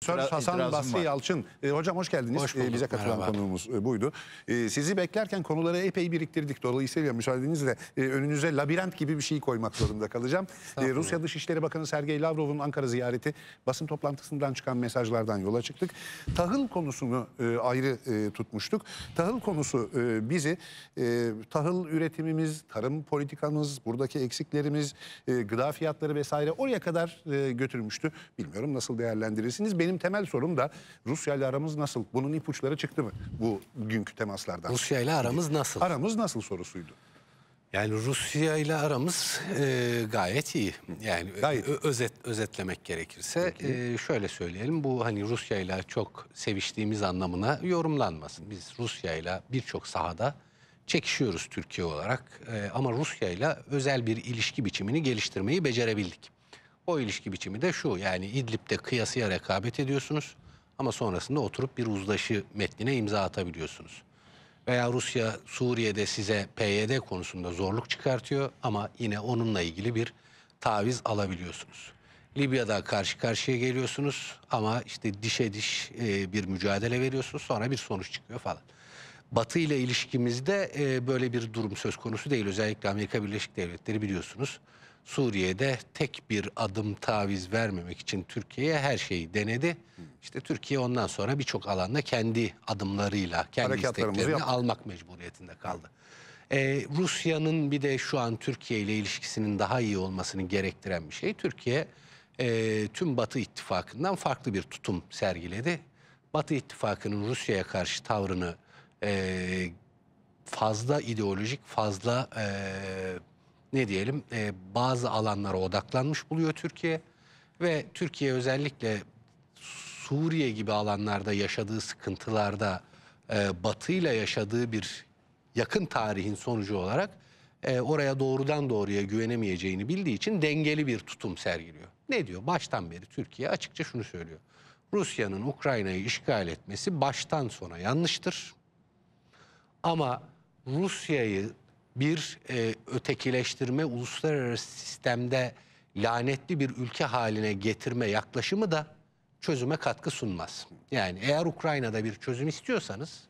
Profesör Hasan Basri Yalçın. E, hocam hoş geldiniz. Hoş e, bulduk, e, bize katılan merhaba. konuğumuz e, buydu. E, sizi beklerken konuları epey biriktirdik. Dolayısıyla müsaadenizle e, önünüze labirent gibi bir şey koymak zorunda kalacağım. e, Rusya Dışişleri Bakanı Sergey Lavrov'un Ankara ziyareti basın toplantısından çıkan mesajlardan yola çıktık. Tahıl konusunu e, ayrı e, tutmuştuk. Tahıl konusu e, bizi e, tahıl üretimimiz, tarım politikamız, buradaki eksiklerimiz, e, gıda fiyatları vesaire oraya kadar e, götürmüştü. Bilmiyorum nasıl değerlendirirsiniz. Benim benim temel sorum da Rusya ile aramız nasıl? Bunun ipuçları çıktı mı bu günkü temaslardan? Rusya ile aramız nasıl? Aramız nasıl sorusuydu. Yani Rusya ile aramız e, gayet iyi. Yani gayet. özet özetlemek gerekirse e, şöyle söyleyelim. Bu hani Rusya ile çok seviştiğimiz anlamına yorumlanmasın. Biz Rusya ile birçok sahada çekişiyoruz Türkiye olarak. E, ama Rusya ile özel bir ilişki biçimini geliştirmeyi becerebildik. O ilişki biçimi de şu yani İdlib'de kıyasıya rekabet ediyorsunuz ama sonrasında oturup bir uzlaşı metnine imza atabiliyorsunuz. Veya Rusya Suriye'de size PYD konusunda zorluk çıkartıyor ama yine onunla ilgili bir taviz alabiliyorsunuz. Libya'da karşı karşıya geliyorsunuz ama işte dişe diş e, bir mücadele veriyorsunuz sonra bir sonuç çıkıyor falan. Batı ile ilişkimizde e, böyle bir durum söz konusu değil. Özellikle Amerika Birleşik Devletleri biliyorsunuz Suriye'de tek bir adım taviz vermemek için Türkiye'ye her şeyi denedi. İşte Türkiye ondan sonra birçok alanda kendi adımlarıyla, kendi isteklerini yaptık. almak mecburiyetinde kaldı. Ee, Rusya'nın bir de şu an Türkiye ile ilişkisinin daha iyi olmasını gerektiren bir şey. Türkiye e, tüm Batı ittifakından farklı bir tutum sergiledi. Batı ittifakının Rusya'ya karşı tavrını e, fazla ideolojik, fazla... E, ne diyelim e, bazı alanlara odaklanmış buluyor Türkiye ve Türkiye özellikle Suriye gibi alanlarda yaşadığı sıkıntılarda e, Batı ile yaşadığı bir yakın tarihin sonucu olarak e, oraya doğrudan doğruya güvenemeyeceğini bildiği için dengeli bir tutum sergiliyor. Ne diyor? Baştan beri Türkiye açıkça şunu söylüyor. Rusya'nın Ukrayna'yı işgal etmesi baştan sona yanlıştır. Ama Rusya'yı bir e, ötekileştirme, uluslararası sistemde lanetli bir ülke haline getirme yaklaşımı da çözüme katkı sunmaz. Yani eğer Ukrayna'da bir çözüm istiyorsanız,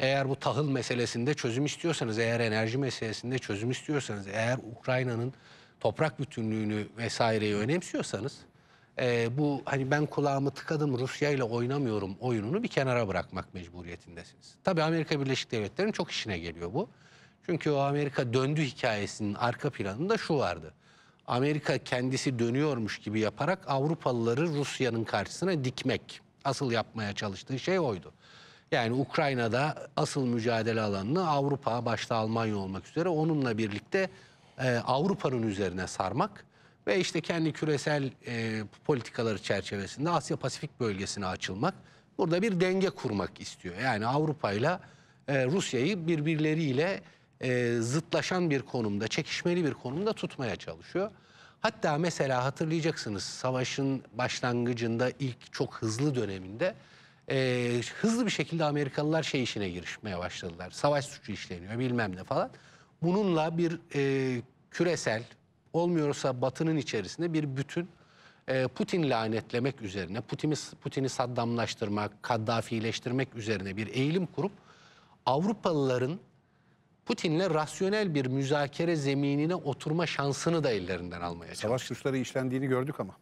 eğer bu tahıl meselesinde çözüm istiyorsanız, eğer enerji meselesinde çözüm istiyorsanız, eğer Ukrayna'nın toprak bütünlüğünü vesaireyi önemsiyorsanız, e, bu hani ben kulağımı tıkadım Rusya ile oynamıyorum oyununu bir kenara bırakmak mecburiyetindesiniz. Tabii Amerika Birleşik Devletleri'nin çok işine geliyor bu. Çünkü o Amerika döndü hikayesinin arka planında şu vardı. Amerika kendisi dönüyormuş gibi yaparak Avrupalıları Rusya'nın karşısına dikmek. Asıl yapmaya çalıştığı şey oydu. Yani Ukrayna'da asıl mücadele alanını Avrupa başta Almanya olmak üzere onunla birlikte e, Avrupa'nın üzerine sarmak ve işte kendi küresel e, politikaları çerçevesinde Asya Pasifik bölgesine açılmak. Burada bir denge kurmak istiyor. Yani Avrupa ile Rusya'yı birbirleriyle e, zıtlaşan bir konumda, çekişmeli bir konumda tutmaya çalışıyor. Hatta mesela hatırlayacaksınız savaşın başlangıcında ilk çok hızlı döneminde e, hızlı bir şekilde Amerikalılar şey işine girişmeye başladılar. Savaş suçu işleniyor bilmem ne falan. Bununla bir e, küresel olmuyorsa batının içerisinde bir bütün e, Putin lanetlemek üzerine, Putin'i Putin'i Saddamlaştırmak, Kaddafileştirmek üzerine bir eğilim kurup Avrupalıların Putin'le rasyonel bir müzakere zeminine oturma şansını da ellerinden almaya çalışıyor. Savaş suçları işlendiğini gördük ama.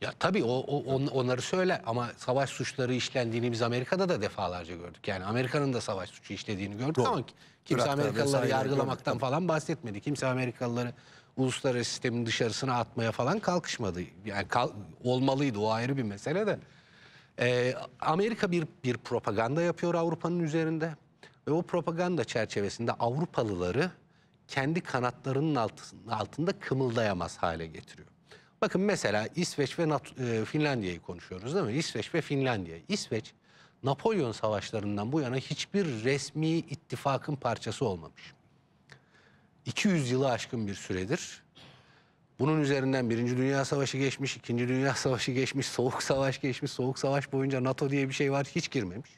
Ya tabii o, o on, onları söyle ama savaş suçları işlendiğini biz Amerika'da da defalarca gördük. Yani Amerika'nın da savaş suçu işlediğini gördük Doğru. ama kimse Irak'ta Amerikalıları yargılamaktan gördük. falan bahsetmedi. Kimse Amerikalıları uluslararası sistemin dışarısına atmaya falan kalkışmadı. Yani kal, olmalıydı o ayrı bir mesele de. Ee, Amerika bir bir propaganda yapıyor Avrupa'nın üzerinde. Ve o propaganda çerçevesinde Avrupalıları kendi kanatlarının altında, altında kımıldayamaz hale getiriyor. Bakın mesela İsveç ve e, Finlandiya'yı konuşuyoruz değil mi? İsveç ve Finlandiya. İsveç Napolyon savaşlarından bu yana hiçbir resmi ittifakın parçası olmamış. 200 yılı aşkın bir süredir. Bunun üzerinden Birinci Dünya Savaşı geçmiş, İkinci Dünya Savaşı geçmiş, Soğuk Savaş geçmiş. Soğuk Savaş boyunca NATO diye bir şey var hiç girmemiş.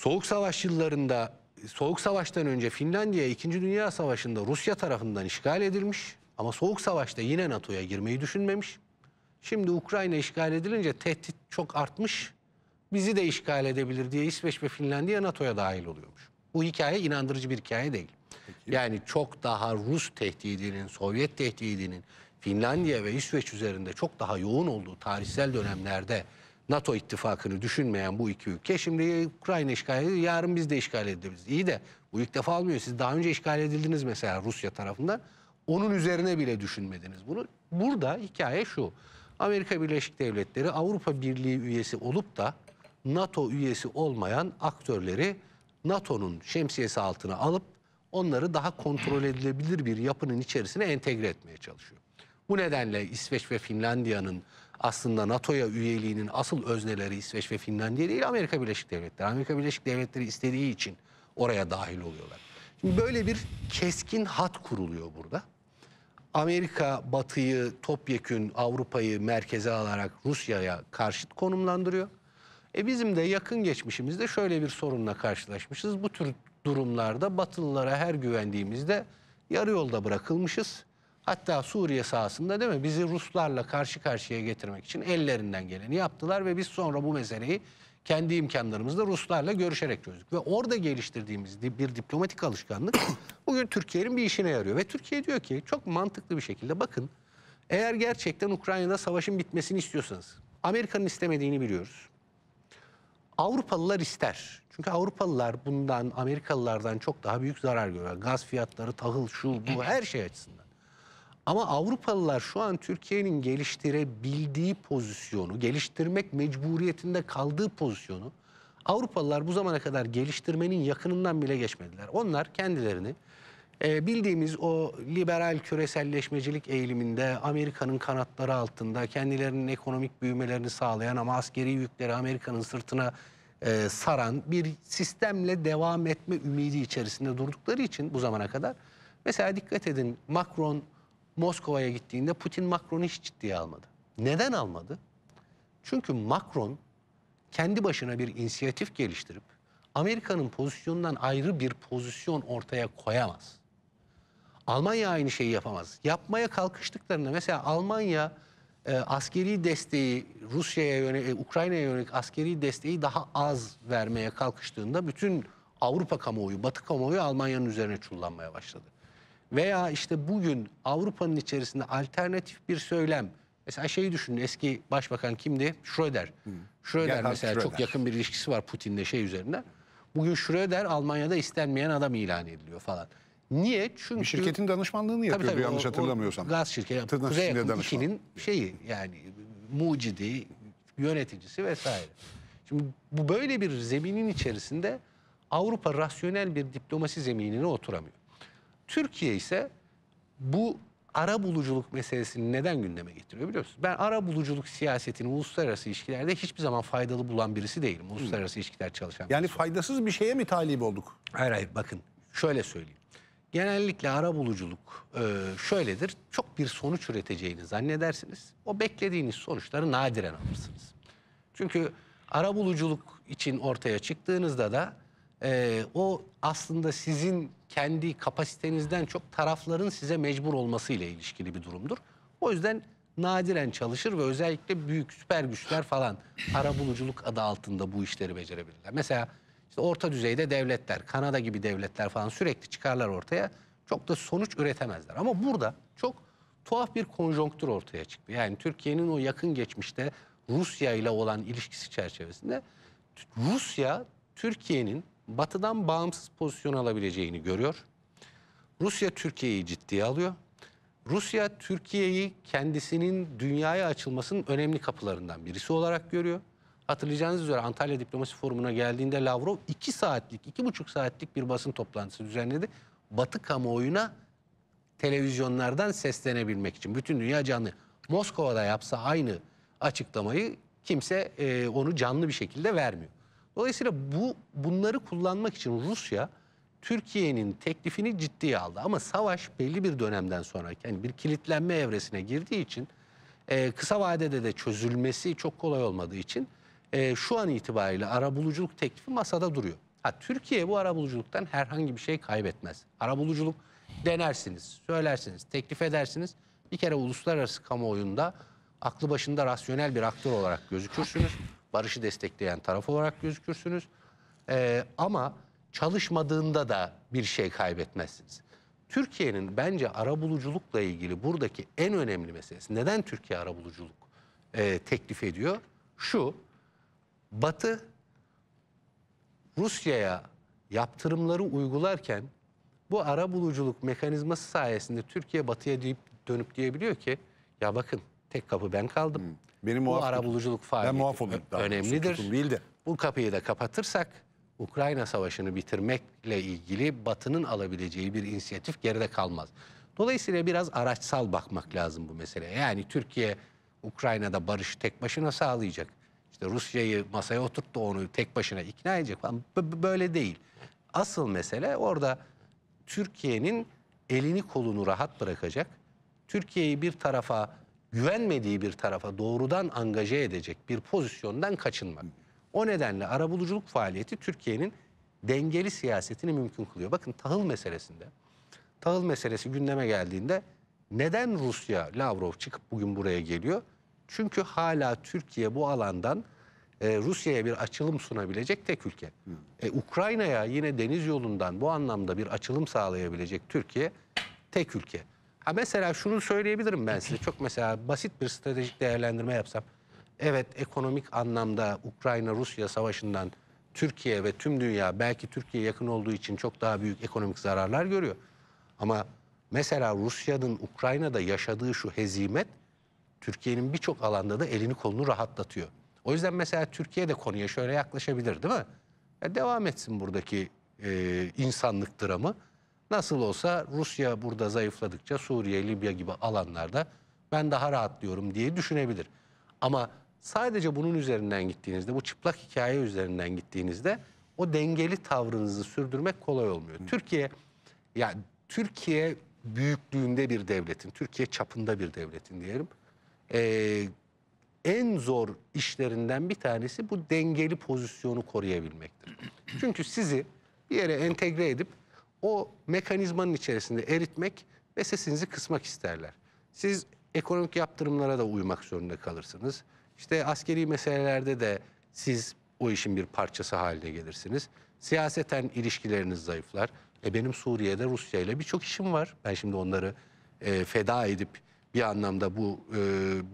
Soğuk Savaş yıllarında Soğuk Savaş'tan önce Finlandiya 2. Dünya Savaşı'nda Rusya tarafından işgal edilmiş ama Soğuk Savaş'ta yine NATO'ya girmeyi düşünmemiş. Şimdi Ukrayna işgal edilince tehdit çok artmış. Bizi de işgal edebilir diye İsveç ve Finlandiya NATO'ya dahil oluyormuş. Bu hikaye inandırıcı bir hikaye değil. Peki. Yani çok daha Rus tehdidinin, Sovyet tehdidinin Finlandiya ve İsveç üzerinde çok daha yoğun olduğu tarihsel dönemlerde NATO ittifakını düşünmeyen bu iki ülke şimdi Ukrayna işgal ediyor yarın biz de işgal ederiz. İyi de bu ilk defa almıyor. Siz daha önce işgal edildiniz mesela Rusya tarafından. Onun üzerine bile düşünmediniz bunu. Burada hikaye şu. Amerika Birleşik Devletleri Avrupa Birliği üyesi olup da NATO üyesi olmayan aktörleri NATO'nun şemsiyesi altına alıp onları daha kontrol edilebilir bir yapının içerisine entegre etmeye çalışıyor. Bu nedenle İsveç ve Finlandiya'nın aslında NATO'ya üyeliğinin asıl özneleri İsveç ve Finlandiya değil Amerika Birleşik Devletleri. Amerika Birleşik Devletleri istediği için oraya dahil oluyorlar. Şimdi böyle bir keskin hat kuruluyor burada. Amerika batıyı topyekün Avrupa'yı merkeze alarak Rusya'ya karşıt konumlandırıyor. E bizim de yakın geçmişimizde şöyle bir sorunla karşılaşmışız. Bu tür durumlarda Batılılara her güvendiğimizde yarı yolda bırakılmışız. Hatta Suriye sahasında değil mi bizi Ruslarla karşı karşıya getirmek için ellerinden geleni yaptılar ve biz sonra bu meseleyi kendi imkanlarımızla Ruslarla görüşerek çözdük. Ve orada geliştirdiğimiz bir diplomatik alışkanlık bugün Türkiye'nin bir işine yarıyor. Ve Türkiye diyor ki çok mantıklı bir şekilde bakın eğer gerçekten Ukrayna'da savaşın bitmesini istiyorsanız Amerika'nın istemediğini biliyoruz. Avrupalılar ister. Çünkü Avrupalılar bundan Amerikalılardan çok daha büyük zarar görüyor. Gaz fiyatları, tahıl, şu bu her şey açısından. Ama Avrupalılar şu an Türkiye'nin geliştirebildiği pozisyonu, geliştirmek mecburiyetinde kaldığı pozisyonu Avrupalılar bu zamana kadar geliştirmenin yakınından bile geçmediler. Onlar kendilerini e, bildiğimiz o liberal küreselleşmecilik eğiliminde Amerika'nın kanatları altında kendilerinin ekonomik büyümelerini sağlayan ama askeri yükleri Amerika'nın sırtına e, saran bir sistemle devam etme ümidi içerisinde durdukları için bu zamana kadar. Mesela dikkat edin Macron Moskova'ya gittiğinde Putin Macron'u hiç ciddiye almadı. Neden almadı? Çünkü Macron kendi başına bir inisiyatif geliştirip Amerika'nın pozisyonundan ayrı bir pozisyon ortaya koyamaz. Almanya aynı şeyi yapamaz. Yapmaya kalkıştıklarında mesela Almanya e, askeri desteği Rusya'ya yönelik, e, Ukrayna'ya yönelik askeri desteği daha az vermeye kalkıştığında bütün Avrupa kamuoyu, Batı kamuoyu Almanya'nın üzerine çullanmaya başladı veya işte bugün Avrupa'nın içerisinde alternatif bir söylem Mesela şeyi düşünün eski başbakan kimdi? Schröder. Hmm. Schröder mesela Schröder. çok yakın bir ilişkisi var Putin'le şey üzerinden. Bugün Schröder Almanya'da istenmeyen adam ilan ediliyor falan. Niye? Çünkü... Bir şirketin danışmanlığını yapıyor tabii, tabii, yanlış o, hatırlamıyorsam. O gaz şirketi. Kuzey Yakın ikinin şeyi yani mucidi, yöneticisi vesaire. Şimdi bu böyle bir zeminin içerisinde Avrupa rasyonel bir diplomasi zeminine oturamıyor. Türkiye ise bu ara buluculuk meselesini neden gündeme getiriyor biliyor musunuz? Ben ara buluculuk siyasetini uluslararası ilişkilerde hiçbir zaman faydalı bulan birisi değilim. Hmm. Uluslararası ilişkiler çalışan Yani birisi. faydasız bir şeye mi talip olduk? Hayır hayır bakın şöyle söyleyeyim. Genellikle ara buluculuk e, şöyledir. Çok bir sonuç üreteceğini zannedersiniz. O beklediğiniz sonuçları nadiren alırsınız. Çünkü ara buluculuk için ortaya çıktığınızda da e, o aslında sizin kendi kapasitenizden çok tarafların size mecbur olmasıyla ilişkili bir durumdur. O yüzden nadiren çalışır ve özellikle büyük süper güçler falan para buluculuk adı altında bu işleri becerebilirler. Mesela işte orta düzeyde devletler, Kanada gibi devletler falan sürekli çıkarlar ortaya. Çok da sonuç üretemezler. Ama burada çok tuhaf bir konjonktür ortaya çıktı. Yani Türkiye'nin o yakın geçmişte Rusya ile olan ilişkisi çerçevesinde Rusya Türkiye'nin batıdan bağımsız pozisyon alabileceğini görüyor. Rusya Türkiye'yi ciddiye alıyor. Rusya Türkiye'yi kendisinin dünyaya açılmasının önemli kapılarından birisi olarak görüyor. Hatırlayacağınız üzere Antalya Diplomasi Forumu'na geldiğinde Lavrov 2 saatlik, 2,5 saatlik bir basın toplantısı düzenledi. Batı kamuoyuna televizyonlardan seslenebilmek için. Bütün dünya canlı. Moskova'da yapsa aynı açıklamayı kimse e, onu canlı bir şekilde vermiyor. Dolayısıyla bu bunları kullanmak için Rusya Türkiye'nin teklifini ciddiye aldı. Ama savaş belli bir dönemden sonra yani bir kilitlenme evresine girdiği için e, kısa vadede de çözülmesi çok kolay olmadığı için e, şu an itibariyle arabuluculuk teklifi masada duruyor. Ha, Türkiye bu arabuluculuktan herhangi bir şey kaybetmez. Arabuluculuk denersiniz, söylersiniz, teklif edersiniz. Bir kere uluslararası kamuoyunda aklı başında rasyonel bir aktör olarak gözükürsünüz barışı destekleyen taraf olarak gözükürsünüz. Ee, ama çalışmadığında da bir şey kaybetmezsiniz. Türkiye'nin bence arabuluculukla ilgili buradaki en önemli meselesi neden Türkiye arabuluculuk e, teklif ediyor? Şu Batı Rusya'ya yaptırımları uygularken bu arabuluculuk mekanizması sayesinde Türkiye Batı'ya deyip dönüp diyebiliyor ki ya bakın tek kapı ben kaldım. Hmm. Benim bu arabuluculuk faaliyeti muaf önemlidir. Bu kapıyı da kapatırsak Ukrayna Savaşı'nı bitirmekle ilgili Batı'nın alabileceği bir inisiyatif geride kalmaz. Dolayısıyla biraz araçsal bakmak lazım bu meseleye. Yani Türkiye Ukrayna'da barışı tek başına sağlayacak. İşte Rusya'yı masaya oturttu onu tek başına ikna edecek falan. B böyle değil. Asıl mesele orada Türkiye'nin elini kolunu rahat bırakacak. Türkiye'yi bir tarafa güvenmediği bir tarafa doğrudan angaje edecek bir pozisyondan kaçınmak. O nedenle arabuluculuk faaliyeti Türkiye'nin dengeli siyasetini mümkün kılıyor. Bakın tahıl meselesinde, tahıl meselesi gündeme geldiğinde neden Rusya, Lavrov çıkıp bugün buraya geliyor? Çünkü hala Türkiye bu alandan e, Rusya'ya bir açılım sunabilecek tek ülke. E, Ukrayna'ya yine deniz yolundan bu anlamda bir açılım sağlayabilecek Türkiye tek ülke. Ha mesela şunu söyleyebilirim ben size. Çok mesela basit bir stratejik değerlendirme yapsam. Evet ekonomik anlamda Ukrayna-Rusya savaşından Türkiye ve tüm dünya belki Türkiye yakın olduğu için çok daha büyük ekonomik zararlar görüyor. Ama mesela Rusya'nın Ukrayna'da yaşadığı şu hezimet Türkiye'nin birçok alanda da elini kolunu rahatlatıyor. O yüzden mesela Türkiye de konuya şöyle yaklaşabilir değil mi? Ya devam etsin buradaki e, insanlık dramı. Nasıl olsa Rusya burada zayıfladıkça Suriye, Libya gibi alanlarda ben daha rahatlıyorum diye düşünebilir. Ama sadece bunun üzerinden gittiğinizde, bu çıplak hikaye üzerinden gittiğinizde o dengeli tavrınızı sürdürmek kolay olmuyor. Hı. Türkiye yani Türkiye büyüklüğünde bir devletin, Türkiye çapında bir devletin diyelim. Ee, en zor işlerinden bir tanesi bu dengeli pozisyonu koruyabilmektir. Çünkü sizi bir yere entegre edip o mekanizmanın içerisinde eritmek ve sesinizi kısmak isterler. Siz ekonomik yaptırımlara da uymak zorunda kalırsınız. İşte askeri meselelerde de siz o işin bir parçası haline gelirsiniz. Siyaseten ilişkileriniz zayıflar. E benim Suriye'de Rusya ile birçok işim var. Ben şimdi onları e, feda edip bir anlamda bu e,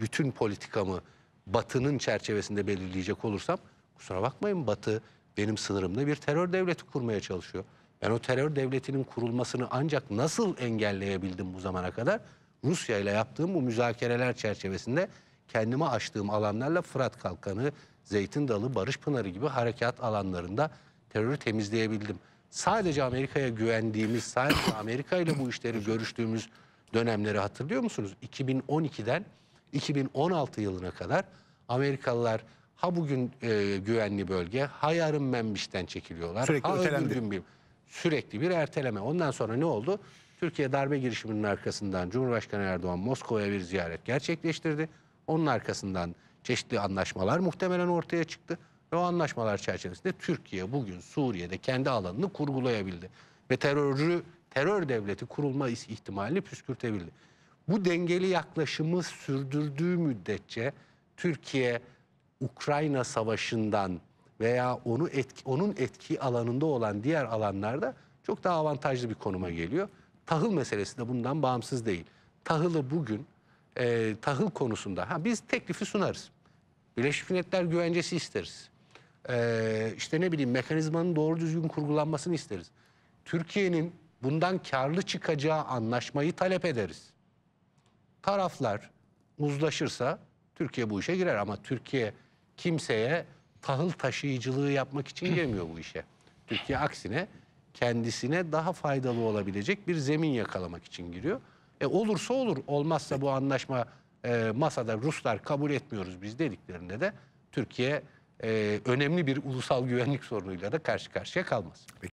bütün politikamı Batı'nın çerçevesinde belirleyecek olursam kusura bakmayın Batı benim sınırımda bir terör devleti kurmaya çalışıyor. Ben o terör devletinin kurulmasını ancak nasıl engelleyebildim bu zamana kadar? Rusya ile yaptığım bu müzakereler çerçevesinde kendime açtığım alanlarla Fırat Kalkanı, Zeytin Dalı, Barış Pınarı gibi harekat alanlarında terörü temizleyebildim. Sadece Amerika'ya güvendiğimiz, sadece Amerika ile bu işleri görüştüğümüz dönemleri hatırlıyor musunuz? 2012'den 2016 yılına kadar Amerikalılar ha bugün e, güvenli bölge, ha yarın Membiş'ten çekiliyorlar. Sürekli ha ötelendi. Gün bir, sürekli bir erteleme. Ondan sonra ne oldu? Türkiye darbe girişiminin arkasından Cumhurbaşkanı Erdoğan Moskova'ya bir ziyaret gerçekleştirdi. Onun arkasından çeşitli anlaşmalar muhtemelen ortaya çıktı. Ve o anlaşmalar çerçevesinde Türkiye bugün Suriye'de kendi alanını kurgulayabildi. Ve terörü terör devleti kurulma ihtimalini püskürtebildi. Bu dengeli yaklaşımı sürdürdüğü müddetçe Türkiye Ukrayna Savaşı'ndan veya onu etki, onun etki alanında olan diğer alanlarda çok daha avantajlı bir konuma geliyor. Tahıl meselesi de bundan bağımsız değil. Tahılı bugün e, tahıl konusunda ha biz teklifi sunarız. Birleşmiş Milletler güvencesi isteriz. E, işte ne bileyim mekanizmanın doğru düzgün kurgulanmasını isteriz. Türkiye'nin bundan karlı çıkacağı anlaşmayı talep ederiz. Taraflar uzlaşırsa Türkiye bu işe girer ama Türkiye kimseye tahıl taşıyıcılığı yapmak için gelmiyor bu işe. Türkiye aksine kendisine daha faydalı olabilecek bir zemin yakalamak için giriyor. E olursa olur, olmazsa bu anlaşma e, masada Ruslar kabul etmiyoruz biz dediklerinde de Türkiye e, önemli bir ulusal güvenlik sorunuyla da karşı karşıya kalmaz.